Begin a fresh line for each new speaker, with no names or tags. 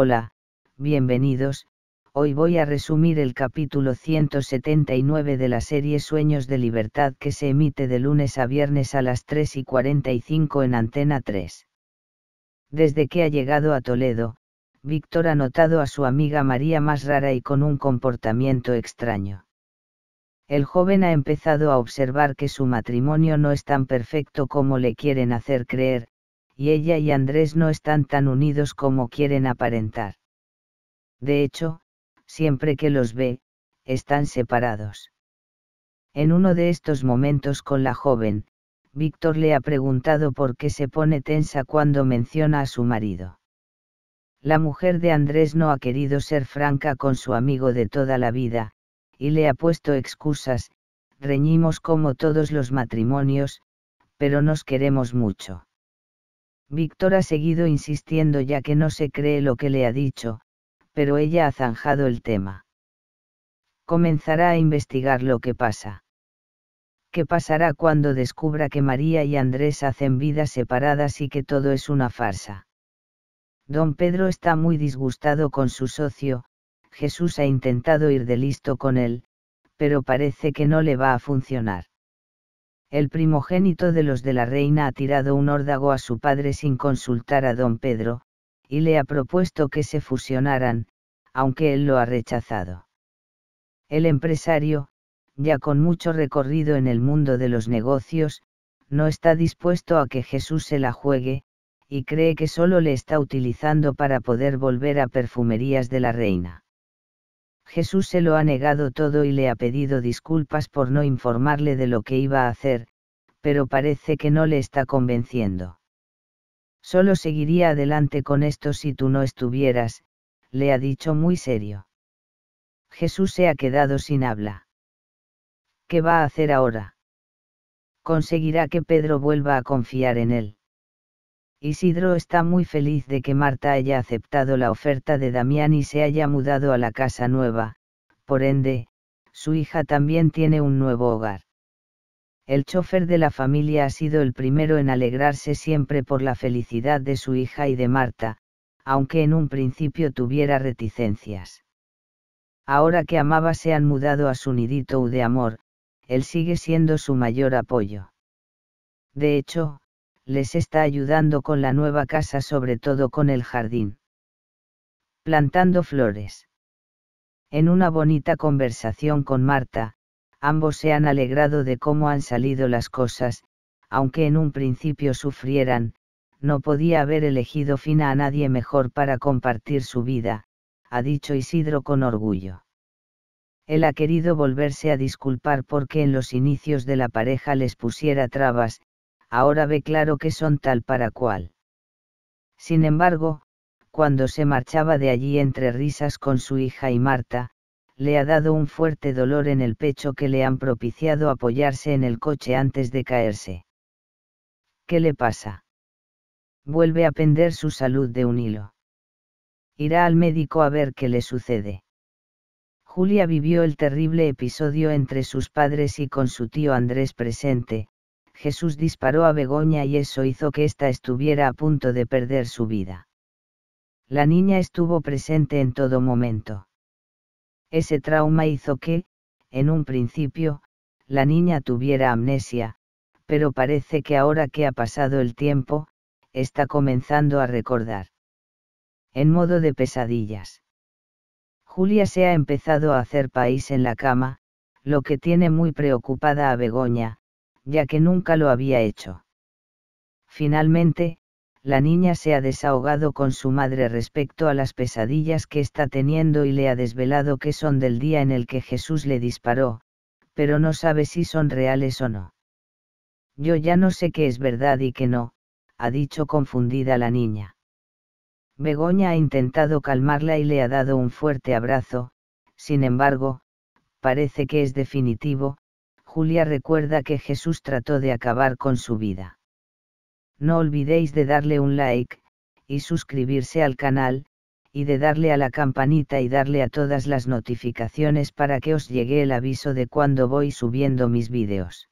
Hola, bienvenidos, hoy voy a resumir el capítulo 179 de la serie Sueños de Libertad que se emite de lunes a viernes a las 3 y 45 en Antena 3. Desde que ha llegado a Toledo, Víctor ha notado a su amiga María más rara y con un comportamiento extraño. El joven ha empezado a observar que su matrimonio no es tan perfecto como le quieren hacer creer, y ella y Andrés no están tan unidos como quieren aparentar. De hecho, siempre que los ve, están separados. En uno de estos momentos con la joven, Víctor le ha preguntado por qué se pone tensa cuando menciona a su marido. La mujer de Andrés no ha querido ser franca con su amigo de toda la vida, y le ha puesto excusas, reñimos como todos los matrimonios, pero nos queremos mucho. Víctor ha seguido insistiendo ya que no se cree lo que le ha dicho, pero ella ha zanjado el tema. Comenzará a investigar lo que pasa. ¿Qué pasará cuando descubra que María y Andrés hacen vidas separadas y que todo es una farsa? Don Pedro está muy disgustado con su socio, Jesús ha intentado ir de listo con él, pero parece que no le va a funcionar el primogénito de los de la reina ha tirado un órdago a su padre sin consultar a don Pedro, y le ha propuesto que se fusionaran, aunque él lo ha rechazado. El empresario, ya con mucho recorrido en el mundo de los negocios, no está dispuesto a que Jesús se la juegue, y cree que solo le está utilizando para poder volver a perfumerías de la reina. Jesús se lo ha negado todo y le ha pedido disculpas por no informarle de lo que iba a hacer, pero parece que no le está convenciendo. Solo seguiría adelante con esto si tú no estuvieras, le ha dicho muy serio. Jesús se ha quedado sin habla. ¿Qué va a hacer ahora? Conseguirá que Pedro vuelva a confiar en él. Isidro está muy feliz de que Marta haya aceptado la oferta de Damián y se haya mudado a la casa nueva, por ende, su hija también tiene un nuevo hogar. El chofer de la familia ha sido el primero en alegrarse siempre por la felicidad de su hija y de Marta, aunque en un principio tuviera reticencias. Ahora que amaba se han mudado a su nidito U de amor, él sigue siendo su mayor apoyo. De hecho, les está ayudando con la nueva casa, sobre todo con el jardín. Plantando flores. En una bonita conversación con Marta, ambos se han alegrado de cómo han salido las cosas, aunque en un principio sufrieran, no podía haber elegido Fina a nadie mejor para compartir su vida, ha dicho Isidro con orgullo. Él ha querido volverse a disculpar porque en los inicios de la pareja les pusiera trabas, ahora ve claro que son tal para cual. Sin embargo, cuando se marchaba de allí entre risas con su hija y Marta, le ha dado un fuerte dolor en el pecho que le han propiciado apoyarse en el coche antes de caerse. ¿Qué le pasa? Vuelve a pender su salud de un hilo. Irá al médico a ver qué le sucede. Julia vivió el terrible episodio entre sus padres y con su tío Andrés presente, Jesús disparó a Begoña y eso hizo que ésta estuviera a punto de perder su vida. La niña estuvo presente en todo momento. Ese trauma hizo que, en un principio, la niña tuviera amnesia, pero parece que ahora que ha pasado el tiempo, está comenzando a recordar. En modo de pesadillas. Julia se ha empezado a hacer país en la cama, lo que tiene muy preocupada a Begoña, ya que nunca lo había hecho. Finalmente, la niña se ha desahogado con su madre respecto a las pesadillas que está teniendo y le ha desvelado que son del día en el que Jesús le disparó, pero no sabe si son reales o no. Yo ya no sé qué es verdad y qué no, ha dicho confundida la niña. Begoña ha intentado calmarla y le ha dado un fuerte abrazo, sin embargo, parece que es definitivo, Julia recuerda que Jesús trató de acabar con su vida. No olvidéis de darle un like, y suscribirse al canal, y de darle a la campanita y darle a todas las notificaciones para que os llegue el aviso de cuando voy subiendo mis vídeos.